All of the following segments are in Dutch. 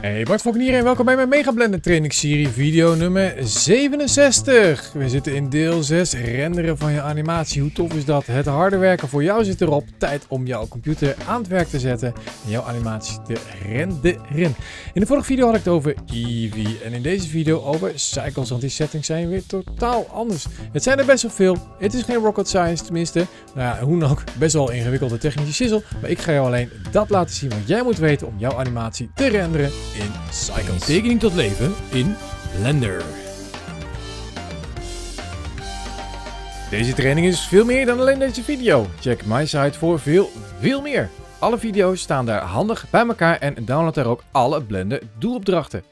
Hey Bart hier en welkom bij mijn Mega Blender Training Serie video nummer 67. We zitten in deel 6, renderen van je animatie. Hoe tof is dat? Het harde werken voor jou zit erop. Tijd om jouw computer aan het werk te zetten en jouw animatie te renderen. In de vorige video had ik het over Eevee en in deze video over Cycles, want die settings zijn weer totaal anders. Het zijn er best wel veel. Het is geen rocket science tenminste. Nou ja, hoe dan ook, best wel ingewikkelde technische sissel. Maar ik ga jou alleen dat laten zien wat jij moet weten om jouw animatie te renderen in Cycles. tekening tot leven in Blender. Deze training is veel meer dan alleen deze video. Check my site voor veel, veel meer. Alle video's staan daar handig bij elkaar en download daar ook alle Blender doelopdrachten.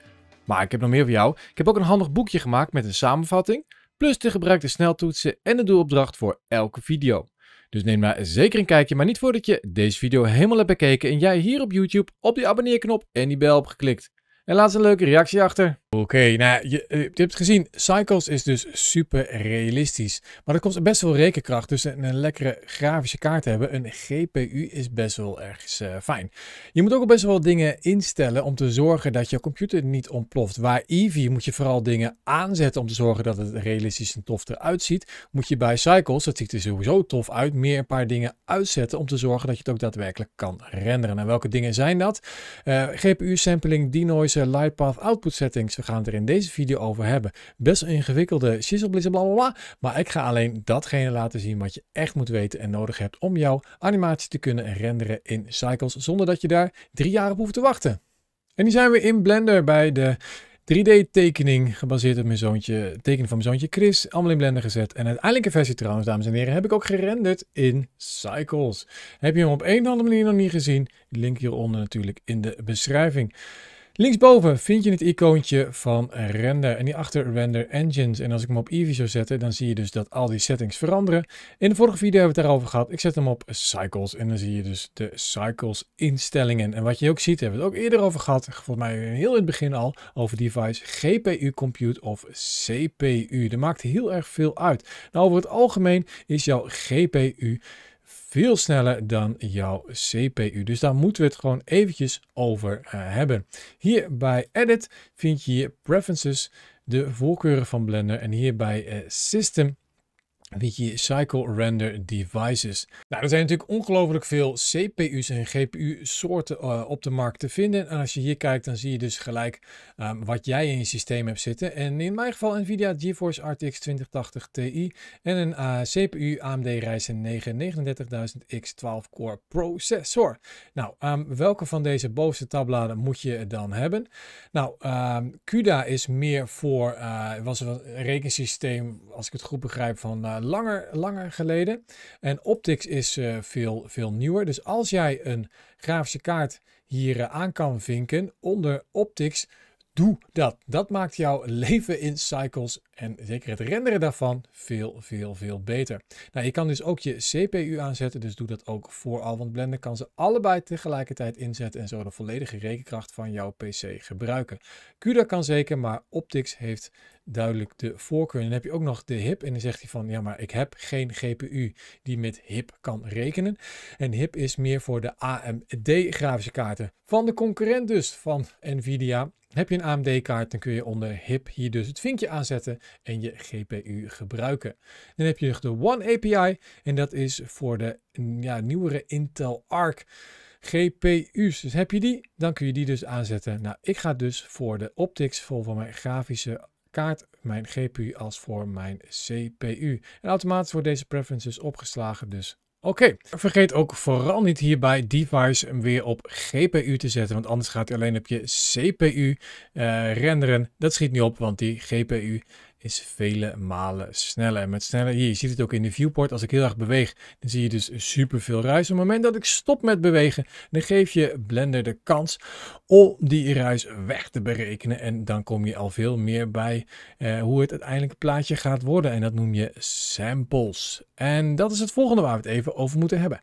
Maar ik heb nog meer voor jou. Ik heb ook een handig boekje gemaakt met een samenvatting, plus de gebruikte sneltoetsen en de doelopdracht voor elke video. Dus neem maar zeker een kijkje, maar niet voordat je deze video helemaal hebt bekeken en jij hier op YouTube op die abonneerknop en die bel hebt geklikt. En laat eens een leuke reactie achter. Oké, nou, je, eh, je, hebt gezien, Cycles is dus super realistisch. Maar dat kost best wel rekenkracht, dus een, lekkere grafische kaart hebben, een GPU is best wel ergens eh, fijn. Je moet ook al best wel dingen instellen om te zorgen dat je computer niet ontploft. Waar Eevee moet je vooral dingen aanzetten om te zorgen dat het realistisch en tof eruit ziet, moet je bij Cycles, dat ziet er sowieso tof uit, meer een paar dingen uitzetten om te zorgen dat je het ook daadwerkelijk kan renderen. En welke dingen zijn dat? Eh, GPU sampling, denoise, lightpath, output settings gaan het er in deze video over hebben. Best een ingewikkelde shizzle blablabla. Maar ik ga alleen datgene laten zien wat je echt moet weten en nodig hebt om jouw animatie te kunnen renderen in Cycles. Zonder dat je daar drie jaar op hoeft te wachten. En die zijn we in Blender bij de 3D-tekening gebaseerd op mijn zoontje, tekening van mijn zoontje Chris, allemaal in Blender gezet. En uiteindelijke versie trouwens, dames en heren, heb ik ook gerenderd in Cycles. Heb je hem op een of andere manier nog niet gezien? Link hieronder natuurlijk in de beschrijving. Linksboven vind je het icoontje van render en die achter render engines. En als ik hem op Eevee zou zetten, dan zie je dus dat al die settings veranderen. In de vorige video hebben we het daarover gehad. Ik zet hem op cycles en dan zie je dus de cycles instellingen. En wat je ook ziet, hebben we het ook eerder over gehad. Volgens mij heel in het begin al over device GPU compute of CPU. Dat maakt heel erg veel uit. Nou, over het algemeen is jouw GPU veel sneller dan jouw CPU. Dus daar moeten we het gewoon eventjes over eh, hebben. Hier bij Edit vind je hier Preferences, de voorkeuren van Blender en hier bij eh, System Wiki Cycle Render Devices. Nou, er zijn natuurlijk ongelooflijk veel CPU's en GPU-soorten eh, op de markt te vinden. En als je hier kijkt, dan zie je dus gelijk ehm, wat jij in je systeem hebt zitten. En in mijn geval NVIDIA GeForce RTX 2080 Ti en een eh, CPU AMD Ryzen 9 39000X 12-core processor. Nou, ehm, welke van deze bovenste tabbladen moet je dan hebben? Nou, ehm, CUDA is meer voor, uh, was een rekensysteem, als ik het goed begrijp, van eh, langer, langer geleden. En Optics is eh, veel, veel nieuwer. Dus als jij een grafische kaart hier eh, aan kan vinken onder Optics, doe dat. Dat maakt jouw leven in Cycles en zeker het renderen daarvan veel, veel, veel beter. Nou, je kan dus ook je CPU aanzetten, dus doe dat ook vooral. Want Blender kan ze allebei tegelijkertijd inzetten en zo de volledige rekenkracht van jouw PC gebruiken. CUDA kan zeker, maar Optics heeft duidelijk de voorkeur. dan heb je ook nog de HIP en dan zegt hij van ja, maar ik heb geen GPU die met HIP kan rekenen. En HIP is meer voor de AMD grafische kaarten van de concurrent dus van Nvidia. Heb je een AMD-kaart, dan kun je onder HIP hier dus het vinkje aanzetten en je GPU gebruiken. Dan heb je nog de One API en dat is voor de ja, nieuwere Intel Arc GPU's. Dus heb je die, dan kun je die dus aanzetten. Nou, ik ga dus voor de optics, voor, van mijn grafische kaart, mijn GPU als voor mijn CPU. En automatisch wordt deze preferences opgeslagen, dus Oké, vergeet ook vooral niet hierbij device weer op GPU te zetten, want anders gaat hij alleen op je CPU eh, renderen. Dat schiet niet op, want die GPU is vele malen sneller. En met sneller, hier, je ziet het ook in de viewport. Als ik heel erg beweeg, dan zie je dus super veel ruis. Op het moment dat ik stop met bewegen, dan geef je Blender de kans om die ruis weg te berekenen. En dan kom je al veel meer bij eh, hoe het uiteindelijk plaatje gaat worden. En dat noem je samples. En dat is het volgende waar we het even over moeten hebben.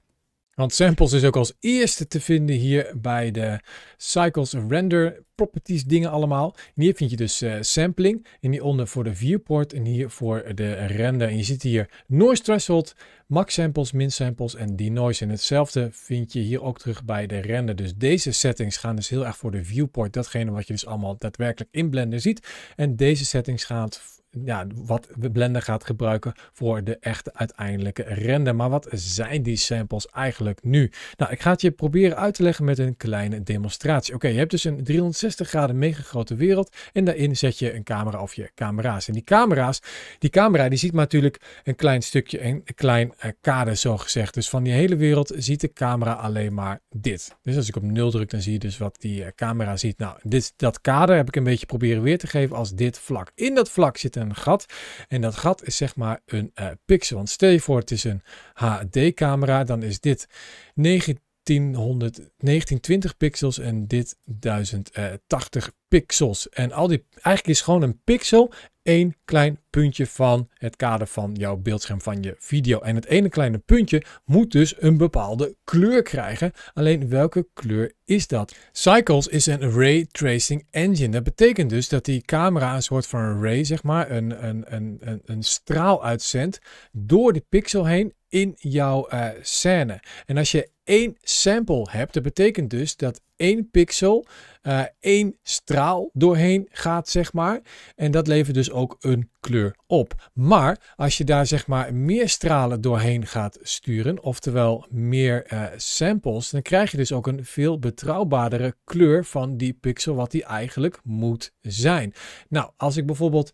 Want samples is ook als eerste te vinden hier bij de cycles render properties dingen allemaal. hier vind je dus eh, sampling. En hieronder voor de viewport en hier voor de render. En je ziet hier noise threshold, max samples, min samples en denoise. En hetzelfde vind je hier ook terug bij de render. Dus deze settings gaan dus heel erg voor de viewport. Datgene wat je dus allemaal daadwerkelijk in Blender ziet. En deze settings gaat ja, wat Blender gaat gebruiken voor de echte uiteindelijke render. Maar wat zijn die samples eigenlijk nu? Nou, ik ga het je proberen uit te leggen met een kleine demonstratie. Oké, je hebt dus een 360 graden megagrote wereld en daarin zet je een camera of je camera's. En die camera's, die camera die ziet maar natuurlijk een klein stukje, een klein eh, kader zo gezegd. Dus van die hele wereld ziet de camera alleen maar dit. Dus als ik op nul druk, dan zie je dus wat die eh, camera ziet. Nou, dit, dat kader heb ik een beetje proberen weer te geven als dit vlak. In dat vlak zit een een gat. En dat gat is zeg maar een eh, pixel. Want stel je voor, het is een HD-camera, dan is dit 1900, 1920 pixels en dit 1080 eh, pixels. En al die, eigenlijk is gewoon een pixel één klein puntje van het kader van jouw beeldscherm van je video. En het ene kleine puntje moet dus een bepaalde kleur krijgen. Alleen welke kleur is dat? Cycles is een ray tracing engine. Dat betekent dus dat die camera een soort van een ray, zeg maar, een, een, een, een, straal uitzendt door de pixel heen in jouw eh, scène. En als je één sample hebt, dat betekent dus dat één pixel uh, één straal doorheen gaat, zeg maar. En dat levert dus ook een kleur op. Maar als je daar zeg maar meer stralen doorheen gaat sturen, oftewel meer eh, samples, dan krijg je dus ook een veel betrouwbaardere kleur van die pixel, wat die eigenlijk moet zijn. Nou, als ik bijvoorbeeld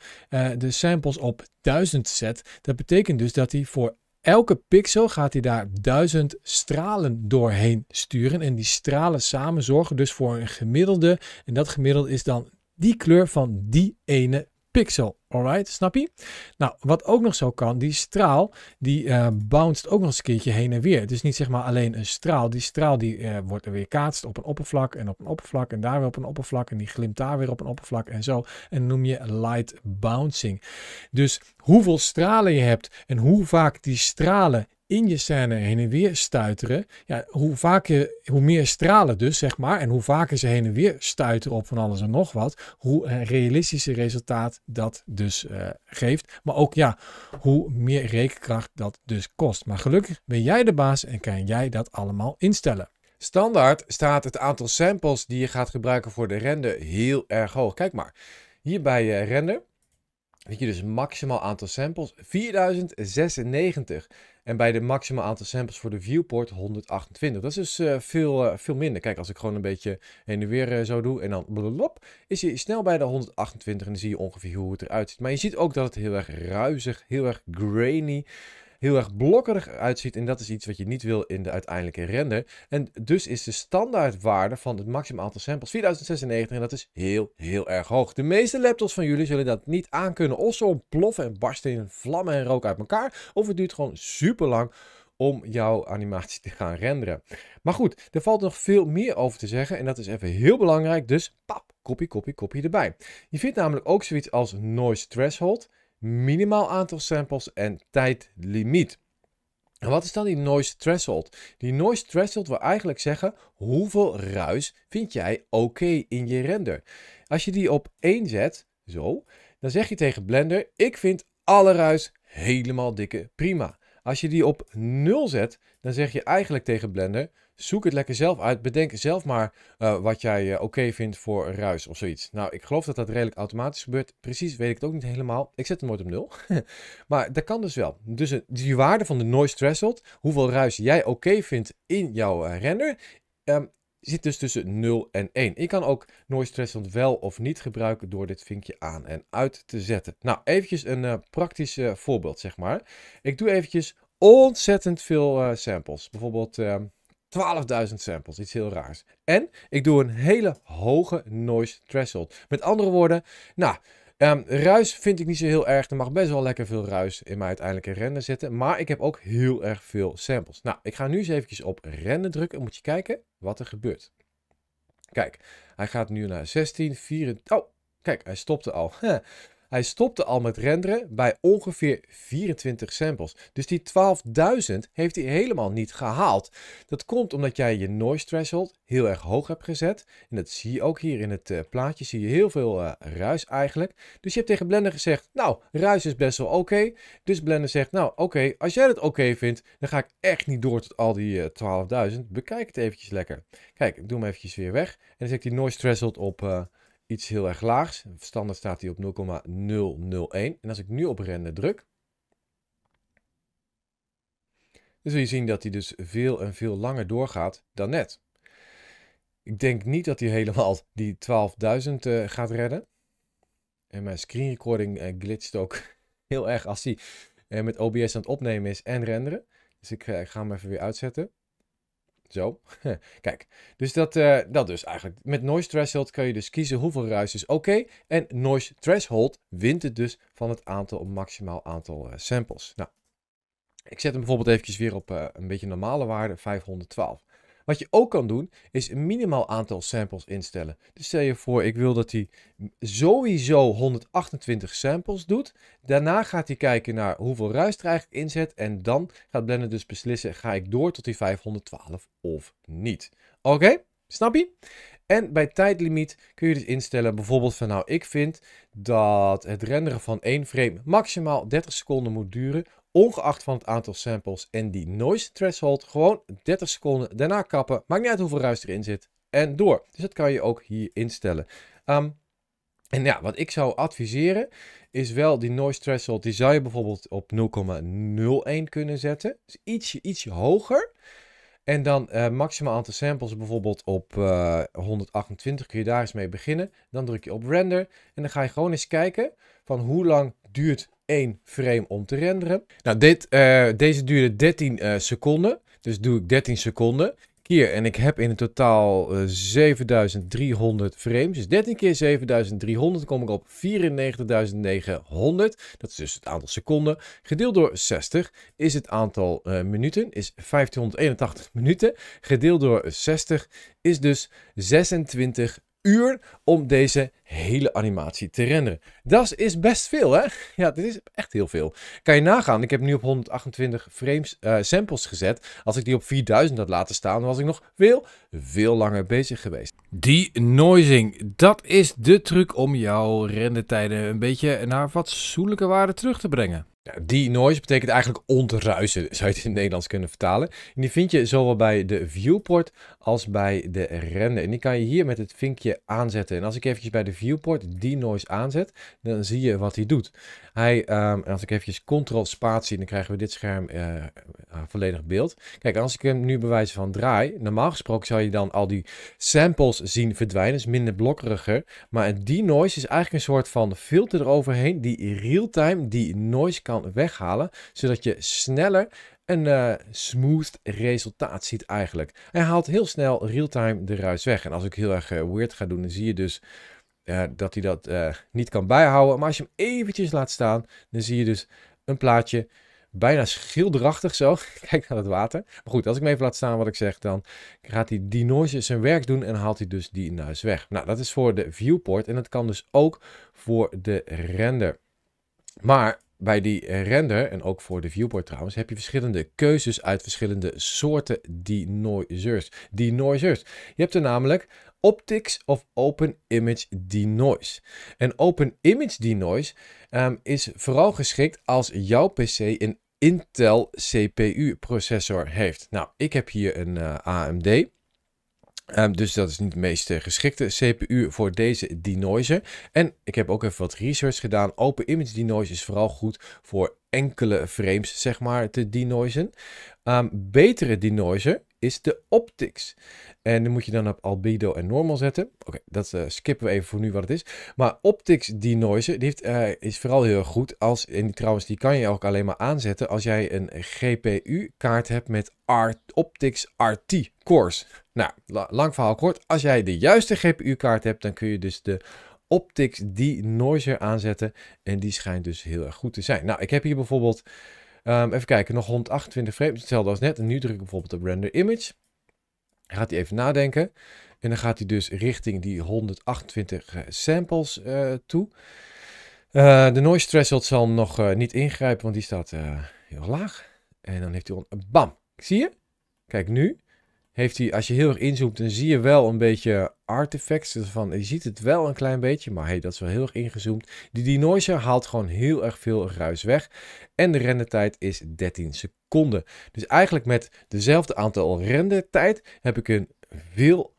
de samples op 1000 zet, dat betekent dus dat die voor Elke pixel gaat hij daar duizend stralen doorheen sturen. En die stralen samen zorgen dus voor een gemiddelde. En dat gemiddelde is dan die kleur van die ene pixel. Alright, snap je? Nou, wat ook nog zo kan, die straal, die uh, bounced ook nog eens een keertje heen en weer. Dus niet zeg maar alleen een straal. Die straal die eh, wordt er weer kaatst op een oppervlak en op een oppervlak en daar weer op een oppervlak en die glimt daar weer op een oppervlak en zo. En noem je light bouncing. Dus hoeveel stralen je hebt en hoe vaak die stralen in je scène heen en weer stuiteren. Ja, hoe, vaker, hoe meer stralen dus, zeg maar, en hoe vaker ze heen en weer stuiteren op van alles en nog wat, hoe eh, realistischer resultaat dat dus eh, geeft. Maar ook ja, hoe meer rekenkracht dat dus kost. Maar gelukkig ben jij de baas en kan jij dat allemaal instellen. Standaard staat het aantal samples die je gaat gebruiken voor de render heel erg hoog. Kijk maar, hier bij eh, render dat je dus maximaal aantal samples 4096. En bij de maximaal aantal samples voor de viewport 128. Dat is dus eh, veel, eh, veel minder. Kijk, als ik gewoon een beetje heen en weer uh, eh, zo doe en dan blop, is je snel bij de 128 en dan zie je ongeveer hoe het eruit ziet. Maar je ziet ook dat het heel erg ruizig, heel erg grainy heel erg blokkerig uitziet. En dat is iets wat je niet wil in de uiteindelijke render. En dus is de standaardwaarde van het maximaal aantal samples 4096. En dat is heel, heel erg hoog. De meeste laptops van jullie zullen dat niet aankunnen. Of ze ontploffen en barsten in vlammen en rook uit elkaar. Of het duurt gewoon super lang om jouw animatie te gaan renderen. Maar goed, er valt nog veel meer over te zeggen en dat is even heel belangrijk. Dus pap, kopie, kopie, kopie erbij. Je vindt namelijk ook zoiets als noise threshold minimaal aantal samples en tijdlimiet. En wat is dan die noise threshold? Die noise threshold wil eigenlijk zeggen hoeveel ruis vind jij oké in je render. Als je die op 1 zet, zo, dan zeg je tegen Blender, ik vind alle ruis helemaal dikke prima. Als je die op 0 zet, dan zeg je eigenlijk tegen Blender, Zoek het lekker zelf uit. Bedenk zelf maar eh, wat jij uh, oké vindt voor ruis of zoiets. Nou, ik geloof dat dat redelijk automatisch gebeurt. Precies weet ik het ook niet helemaal. Ik zet hem nooit op nul. maar dat kan dus wel. Dus uh, die waarde van de noise threshold, hoeveel ruis jij oké vindt in jouw render, ehm, zit dus tussen 0 en 1. Ik kan ook noise threshold wel of niet gebruiken door dit vinkje aan en uit te zetten. Nou, eventjes een praktisch voorbeeld, zeg maar. Ik doe eventjes ontzettend veel samples. Bijvoorbeeld... Ehm, 12.000 samples, iets heel raars. En ik doe een hele hoge noise threshold. Met andere woorden, nou, ehm, ruis vind ik niet zo heel erg. Er mag best wel lekker veel ruis in mijn uiteindelijke render zitten. Maar ik heb ook heel erg veel samples. Nou, ik ga nu eens eventjes op render drukken. En moet je kijken wat er gebeurt. Kijk, hij gaat nu naar 16, 24... Oh, kijk, hij stopte al. Hij stopte al met renderen bij ongeveer 24 samples. Dus die 12.000 heeft hij helemaal niet gehaald. Dat komt omdat jij je noise threshold heel erg hoog hebt gezet. En dat zie je ook hier in het eh, plaatje. Zie je heel veel eh, ruis eigenlijk. Dus je hebt tegen Blender gezegd, nou, ruis is best wel oké. Dus Blender zegt, nou oké, als jij dat oké vindt, dan ga ik echt niet door tot al die 12.000. Eh, Bekijk het eventjes lekker. Kijk, ik doe hem eventjes weer weg. En dan zet ik die noise threshold op iets heel erg laags. Standaard staat hij op 0,001. En als ik nu op render druk, dan zul je zien dat hij dus veel en veel langer doorgaat dan net. Ik denk niet dat hij helemaal die 12.000 eh, gaat redden. En mijn screen recording eh, glitst ook heel erg als hij eh, met OBS aan het opnemen is en renderen. Dus ik, ik ga hem even weer uitzetten. Zo. Kijk, dus dat, uh, dat dus eigenlijk. Met noise threshold kan je dus kiezen hoeveel ruis is oké. en noise threshold wint het dus van het aantal, maximaal aantal eh, samples. Nou, ik zet hem bijvoorbeeld eventjes weer op eh, een beetje normale waarde, 512. Wat je ook kan doen, is een minimaal aantal samples instellen. Dus stel je voor, ik wil dat hij sowieso 128 samples doet. Daarna gaat hij kijken naar hoeveel ruis er eigenlijk inzet. En dan gaat Blender dus beslissen, ga ik door tot die 512 of niet. Oké, snap je? En bij tijdlimiet kun je dus instellen, bijvoorbeeld van nou, ik vind dat het renderen van één frame maximaal 30 seconden moet duren ongeacht van het aantal samples en die noise threshold, gewoon 30 seconden daarna kappen. Maakt niet uit hoeveel ruis erin zit en door. Dus dat kan je ook hier instellen. Ehm, en ja, wat ik zou adviseren is wel die noise threshold, die zou je bijvoorbeeld op 0,01 kunnen zetten. Dus ietsje, ietsje hoger. En dan uh, maximaal aantal samples bijvoorbeeld op 128 eh, kun je daar eens mee beginnen. Dan druk je op render en dan ga je gewoon eens kijken van hoe lang duurt één frame om te renderen. Nou, dit, eh, deze duurde 13 eh, seconden. Dus doe ik 13 seconden keer. En ik heb in totaal 7300 eh, frames. Dus 13 keer 7300 kom ik op 94.900. Dat is dus het aantal seconden. Gedeeld door 60 is het aantal minuten. Is 1581 minuten. Gedeeld door 60 is dus 26 uur om deze hele animatie te renderen. Dat is best veel, hè? Ja, dit is echt heel veel. Kan je nagaan, ik heb nu op 128 frames eh, samples gezet. Als ik die op 4000 had laten staan, was ik nog veel veel langer bezig geweest. Die noising, dat is de truc om jouw rendetijden een beetje naar fatsoenlijke waarde terug te brengen. Ja, noise betekent eigenlijk ontruisen, zou je het in het Nederlands kunnen vertalen. En die vind je zowel bij de viewport als bij de render. En die kan je hier met het vinkje aanzetten. En als ik eventjes bij de viewport die noise aanzet, dan zie je wat hij doet. Hij, ehm, als ik eventjes ctrl spatie, dan krijgen we dit scherm eh, volledig beeld. Kijk, als ik hem nu bij van draai, normaal gesproken zou je dan al die samples zien verdwijnen. is minder blokkeriger. Maar die noise is eigenlijk een soort van filter eroverheen die real-time die noise kan weghalen. Zodat je sneller een eh, smooth resultaat ziet eigenlijk. Hij haalt heel snel real-time de ruis weg. En als ik heel erg eh, weird ga doen, dan zie je dus... Eh, dat hij dat niet kan bijhouden. Maar als je hem eventjes laat staan, dan zie je dus een plaatje Bijna schilderachtig zo. Kijk naar het water. Maar goed, als ik me even laat staan wat ik zeg, dan gaat hij die noise zijn werk doen en haalt hij dus die noise weg. Nou, dat is voor de viewport en dat kan dus ook voor de render. Maar bij die eh, render, en ook voor de viewport trouwens, heb je verschillende keuzes uit verschillende soorten denoisers. Denoisers. Je hebt er namelijk Optics of Open Image Denoise. En Open Image Denoise ehm, is vooral geschikt als jouw PC een Intel CPU processor heeft. Nou, ik heb hier een eh, AMD Ehm, dus dat is niet de meest eh, geschikte CPU voor deze denoiser. En ik heb ook even wat research gedaan. Open Image Denoise is vooral goed voor enkele frames, zeg maar, te denoisen. Um, ehm, betere denoiser is de optics. En dan moet je dan op albedo en normal zetten. Oké, dat eh, skippen we even voor nu wat het is. Maar optics Denoiser. die heeft, eh, is vooral heel goed als, en trouwens die kan je ook alleen maar aanzetten als jij een GPU kaart hebt met Art, optics RT cores. Nou, lang verhaal kort. Als jij de juiste GPU kaart hebt, dan kun je dus de optics denoiser aanzetten. En die schijnt dus heel erg goed te zijn. Nou, ik heb hier bijvoorbeeld Ehm, even kijken, nog 128 frames, hetzelfde als net. En nu druk ik bijvoorbeeld op render image. Dan gaat hij even nadenken. En dan gaat hij dus richting die 128 eh, samples eh, toe. Eh, de noise threshold zal nog niet ingrijpen, want die staat heel laag. En dan heeft hij... Bam! Zie je? Kijk nu heeft hij, als je heel erg inzoomt, dan zie je wel een beetje artifacts. Dus van, je ziet het wel een klein beetje, maar hey, dat is wel heel erg ingezoomd. Die denoiser haalt gewoon heel erg veel ruis weg. En de rendertijd is 13 seconden. Dus eigenlijk met dezelfde aantal rendertijd heb ik een veel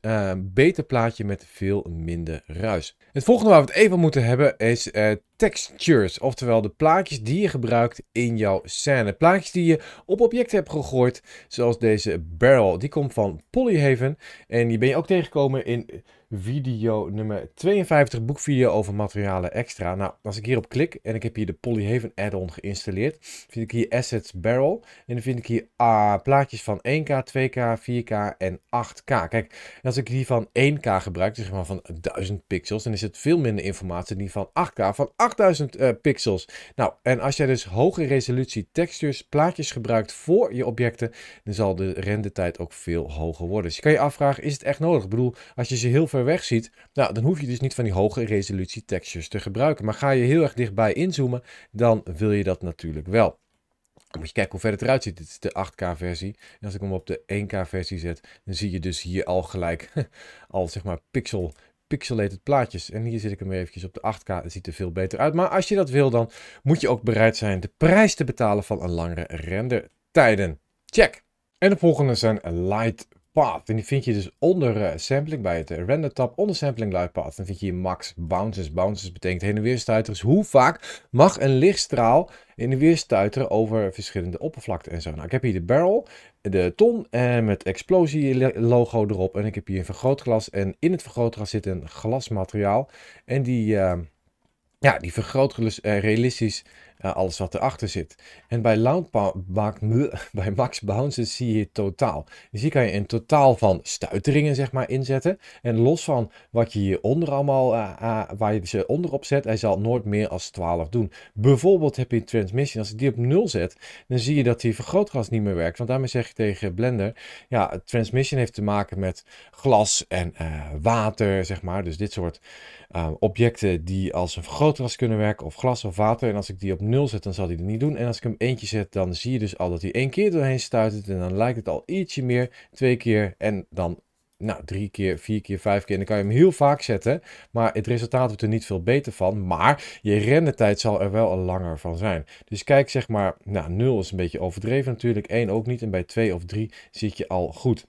uh, beter plaatje met veel minder ruis. Het volgende waar we het even moeten hebben is eh, textures, oftewel de plaatjes die je gebruikt in jouw scène. Plaatjes die je op objecten hebt gegooid, zoals deze barrel. Die komt van Polyhaven en die ben je ook tegengekomen in video nummer 52, boekvideo over materialen extra. Nou, als ik hierop klik en ik heb hier de Polyhaven add-on geïnstalleerd, vind ik hier Assets Barrel. En dan vind ik hier ah, plaatjes van 1K, 2K, 4K en 8K. Kijk, als ik die van 1K gebruik, zeg maar van 1000 pixels, dan is het veel minder informatie dan die van 8K, van 8000 eh, pixels. Nou, en als jij dus hoge resolutie textures, plaatjes gebruikt voor je objecten, dan zal de rendertijd ook veel hoger worden. Dus je kan je afvragen, is het echt nodig? Ik bedoel, als je ze heel ver ver weg ziet, nou, dan hoef je dus niet van die hoge resolutie textures te gebruiken. Maar ga je heel erg dichtbij inzoomen, dan wil je dat natuurlijk wel. Dan moet je kijken hoe ver het eruit ziet. Dit is de 8K versie. En als ik hem op de 1K versie zet, dan zie je dus hier al gelijk al zeg maar pixel pixelated plaatjes. En hier zit ik hem weer eventjes op de 8K. Het ziet er veel beter uit. Maar als je dat wil, dan moet je ook bereid zijn de prijs te betalen van een langere rendertijden. Check! En de volgende zijn Light en die vind je dus onder eh, sampling bij het eh, render tab, onder sampling live path. Dan vind je hier max bounces. Bounces betekent heen en weer stuiteren. Dus hoe vaak mag een lichtstraal in en weer stuiteren over verschillende oppervlakten en zo. Nou, ik heb hier de barrel, de ton en met explosie logo erop. En ik heb hier een vergrootglas en in het vergrootglas zit een glasmateriaal. En die, uh, ja, die vergrootglas realistisch eh, alles wat erachter zit. En bij, bij max bounces zie je totaal. Dus hier kan je een totaal van stuiteringen zeg maar inzetten. En los van wat je hieronder allemaal, uh, waar je ze onderop zet, hij zal nooit meer als 12 doen. Bijvoorbeeld heb je transmission, als ik die op 0 zet, dan zie je dat die vergrootglas niet meer werkt. Want daarmee zeg ik tegen Blender, ja, transmission heeft te maken met glas en water, zeg maar. Dus dit soort objecten die als een vergrootglas kunnen werken, of glas of water. En als ik die op nul zet, dan zal hij dat niet doen. En als ik hem eentje zet, dan zie je dus al dat hij één keer doorheen stuitert. En dan lijkt het al ietsje meer. Twee keer en dan nou, drie keer, vier keer, vijf keer. En dan kan je hem heel vaak zetten. Maar het resultaat wordt er niet veel beter van. Maar je rendertijd zal er wel langer van zijn. Dus kijk zeg maar, nou 0 is een beetje overdreven natuurlijk. 1 ook niet. En bij 2 of 3 zit je al goed.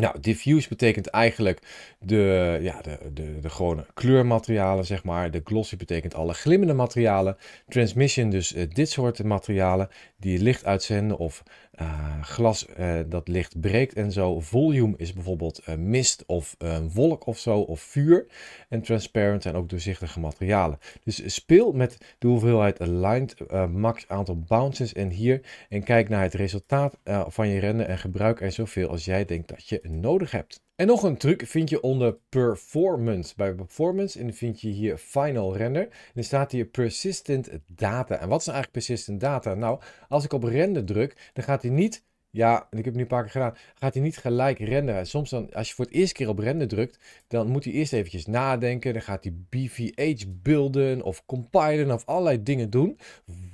Nou, diffuse betekent eigenlijk de, ja, de, de, de gewone kleurmaterialen, zeg maar. De glossy betekent alle glimmende materialen. Transmission dus eh, dit soort materialen die licht uitzenden of eh, glas eh, dat licht breekt en zo. Volume is bijvoorbeeld eh, mist of wolk of zo, of vuur. En transparent zijn ook doorzichtige materialen. Dus speel met de hoeveelheid aligned, max aantal bounces en hier. En kijk naar het resultaat van je render en gebruik er zoveel als jij denkt dat je nodig hebt. En nog een truc vind je onder Performance. Bij Performance en vind je hier Final Render. En dan staat hier Persistent Data. En wat is nou eigenlijk Persistent Data? Nou, als ik op Render druk, dan gaat hij niet... Ja, en ik heb het nu een paar keer gedaan. Gaat hij niet gelijk renderen. Soms dan, als je voor het eerste keer op render drukt, dan moet hij eerst eventjes nadenken. Dan gaat hij BVH builden of compilen of allerlei dingen doen.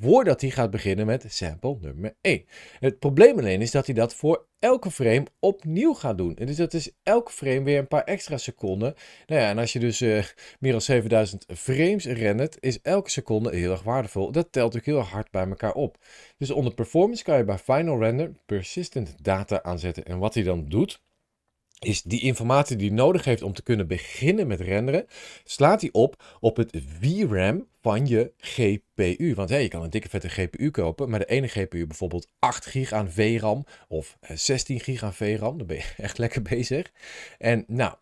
Voordat hij gaat beginnen met sample nummer 1. Het probleem alleen is dat hij dat voor elke frame opnieuw gaan doen. En dus dat is elke frame weer een paar extra seconden. Nou ja, en als je dus eh, meer dan 7000 frames rendert, is elke seconde heel erg waardevol. Dat telt ook heel hard bij elkaar op. Dus onder performance kan je bij Final Render persistent data aanzetten. En wat hij dan doet, is die informatie die hij nodig heeft om te kunnen beginnen met renderen, slaat hij op op het VRAM van je GPU. Want hey, je kan een dikke vette GPU kopen, maar de ene GPU bijvoorbeeld 8 gig aan VRAM of 16 eh, gig aan VRAM, dan ben je echt lekker bezig. En nou,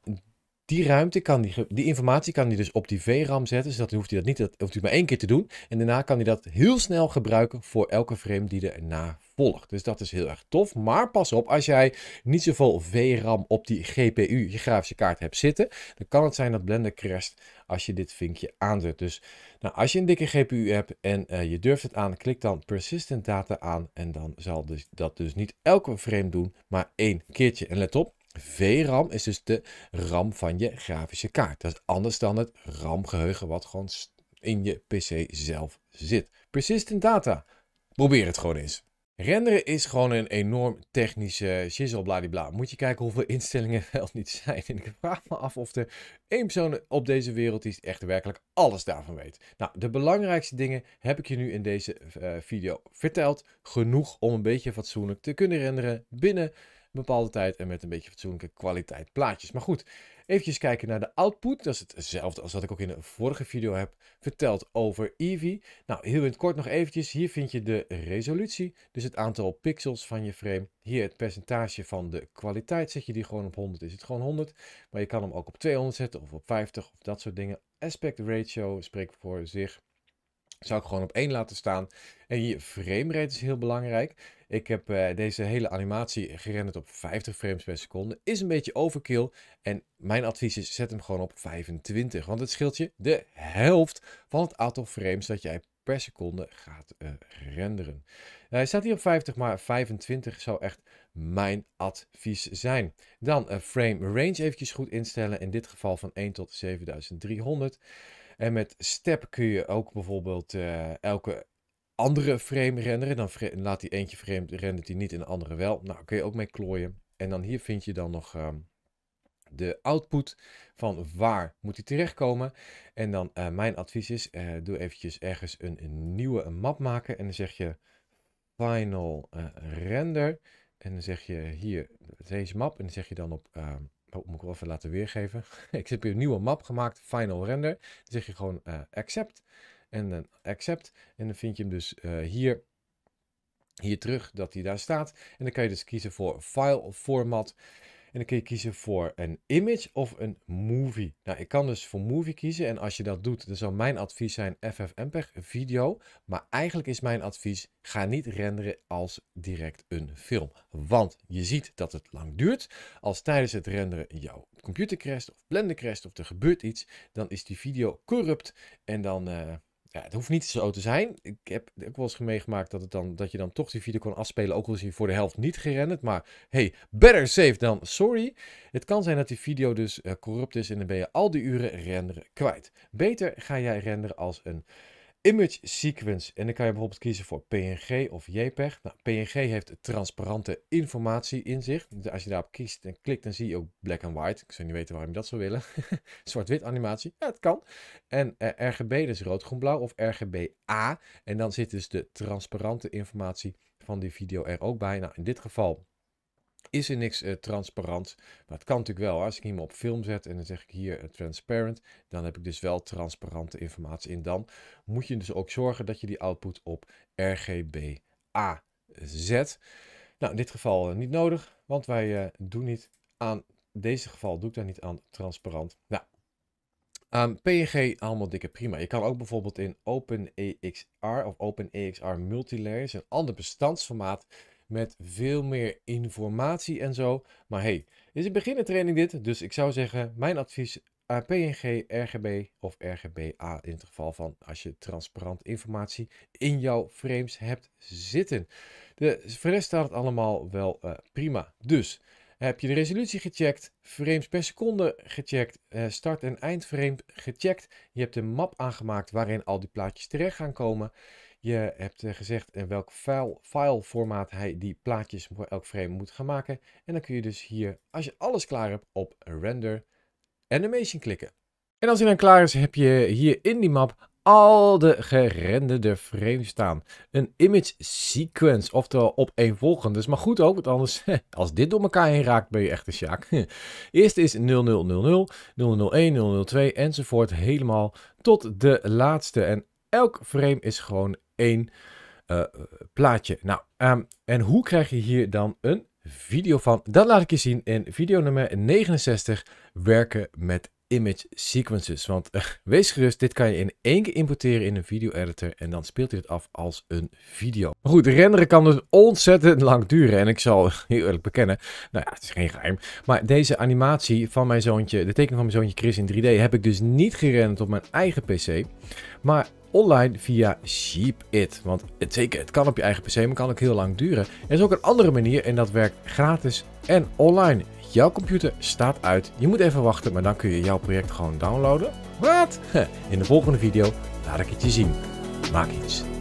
die ruimte kan die, die informatie kan hij dus op die VRAM zetten, zodat hoeft hij dat niet, dat hoeft maar één keer te doen. En daarna kan hij dat heel snel gebruiken voor elke frame die erna volgt. Dus dat is heel erg tof. Maar pas op, als jij niet zoveel VRAM op die GPU, je grafische kaart, hebt zitten, dan kan het zijn dat Blender crasht als je dit vinkje aanzet. Dus nou, als je een dikke GPU hebt en eh, je durft het aan, klik dan Persistent Data aan en dan zal dus, dat dus niet elke frame doen, maar één keertje. En let op, VRAM is dus de RAM van je grafische kaart. Dat is anders dan het RAM-geheugen wat gewoon in je PC zelf zit. Persistent data. Probeer het gewoon eens. Renderen is gewoon een enorm technische shizzle, bladibla. Moet je kijken hoeveel instellingen er wel niet zijn. En ik vraag me af of er één persoon op deze wereld is die echt werkelijk alles daarvan weet. Nou, de belangrijkste dingen heb ik je nu in deze eh, video verteld. Genoeg om een beetje fatsoenlijk te kunnen renderen binnen een bepaalde tijd en met een beetje fatsoenlijke kwaliteit plaatjes. Maar goed, Even kijken naar de output. Dat is hetzelfde als wat ik ook in de vorige video heb verteld over Eevee. Nou, heel in het kort nog eventjes. Hier vind je de resolutie, dus het aantal pixels van je frame. Hier het percentage van de kwaliteit. Zet je die gewoon op 100, is het gewoon 100. Maar je kan hem ook op 200 zetten of op 50 of dat soort dingen. Aspect ratio spreekt voor zich zou ik gewoon op 1 laten staan. En je frame rate is heel belangrijk. Ik heb eh, deze hele animatie gerenderd op 50 frames per seconde. Is een beetje overkill. En mijn advies is, zet hem gewoon op 25. Want het scheelt je de helft van het aantal frames dat jij per seconde gaat eh, renderen. Uh, hij staat hier op 50, maar 25 zou echt mijn advies zijn. Dan frame range eventjes goed instellen. In dit geval van 1 tot 7300. En met step kun je ook bijvoorbeeld eh, elke andere frame renderen. Dan laat die eentje frame rendert die niet en de andere wel. Nou, kun je ook mee klooien. En dan hier vind je dan nog ehm, de output van waar moet die terechtkomen. En dan eh, mijn advies is, eh, doe eventjes ergens een, een nieuwe map maken. En dan zeg je final render. En dan zeg je hier deze map. En dan zeg je dan op ehm, Oh, moet ik wel even laten weergeven. ik heb hier een nieuwe map gemaakt, Final Render. Dan zeg je gewoon eh, Accept en dan Accept. En dan vind je hem dus eh, hier, hier terug, dat hij daar staat. En dan kan je dus kiezen voor File Format. En dan kun je kiezen voor een image of een movie. Nou, ik kan dus voor movie kiezen. En als je dat doet, dan zou mijn advies zijn FFmpeg video. Maar eigenlijk is mijn advies, ga niet renderen als direct een film. Want je ziet dat het lang duurt. Als tijdens het renderen jouw computer crasht of Blender crasht of er gebeurt iets, dan is die video corrupt. En dan... Eh, ja, het hoeft niet zo te zijn. Ik heb ook wel eens meegemaakt dat, het dan, dat je dan toch die video kon afspelen. Ook al is hij voor de helft niet gerenderd. Maar hey, better safe than sorry. Het kan zijn dat die video dus eh, corrupt is en dan ben je al die uren renderen kwijt. Beter ga jij renderen als een image sequence. En dan kan je bijvoorbeeld kiezen voor PNG of JPEG. Nou, PNG heeft transparante informatie in zich. Dus als je daarop kiest en klikt, dan zie je ook black and white. Ik zou niet weten waarom je dat zou willen. Zwart-wit animatie, ja, het kan. En eh, RGB, dus rood, groen, blauw of RGBA. En dan zit dus de transparante informatie van die video er ook bij. Nou, in dit geval is er niks eh, transparant. Maar het kan natuurlijk wel. Als ik hem op film zet en dan zeg ik hier eh, transparant, transparent, dan heb ik dus wel transparante informatie. in. dan moet je dus ook zorgen dat je die output op RGBA zet. Nou, in dit geval eh, niet nodig, want wij doen niet aan, in deze geval doe ik daar niet aan transparant. Nou, ehm, PNG allemaal dikke prima. Je kan ook bijvoorbeeld in OpenEXR of OpenEXR Multilayers, een ander bestandsformaat, met veel meer informatie en zo. Maar hey, is is een beginnertraining dit, dus ik zou zeggen, mijn advies APNG, eh, RGB of RGBA in het geval van als je transparant informatie in jouw frames hebt zitten. De, rest staat het allemaal wel eh, prima. Dus heb je de resolutie gecheckt, frames per seconde gecheckt, eh, start- en eindframe gecheckt. Je hebt een map aangemaakt waarin al die plaatjes terecht gaan komen. Je hebt eh, gezegd in eh, welk file, fileformaat hij die plaatjes voor elk frame moet gaan maken. En dan kun je dus hier, als je alles klaar hebt, op Render Animation klikken. En als hij dan klaar is, heb je hier in die map al de gerenderde frames staan. Een image sequence, oftewel op één volgende. is maar goed ook, want anders, als dit door elkaar heen raakt, ben je echt een sjaak. Eerst is 0000, 001, 002 enzovoort helemaal tot de laatste. En elk frame is gewoon eh, plaatje. Nou, ehm, en hoe krijg je hier dan een video van? Dat laat ik je zien in video nummer 69, werken met image sequences. Want eh, wees gerust, dit kan je in één keer importeren in een video editor en dan speelt hij het af als een video. Maar goed, renderen kan dus ontzettend lang duren en ik zal heel eerlijk bekennen, nou ja, het is geen geheim. Maar deze animatie van mijn zoontje, de tekening van mijn zoontje Chris in 3D, heb ik dus niet gerenderd op mijn eigen PC. Maar online via SheepIt. Want het, zeker, het kan op je eigen PC, maar kan ook heel lang duren. Er is ook een andere manier en dat werkt gratis en online. Jouw computer staat uit. Je moet even wachten, maar dan kun je jouw project gewoon downloaden. Wat? In de volgende video laat ik het je zien. Maak iets.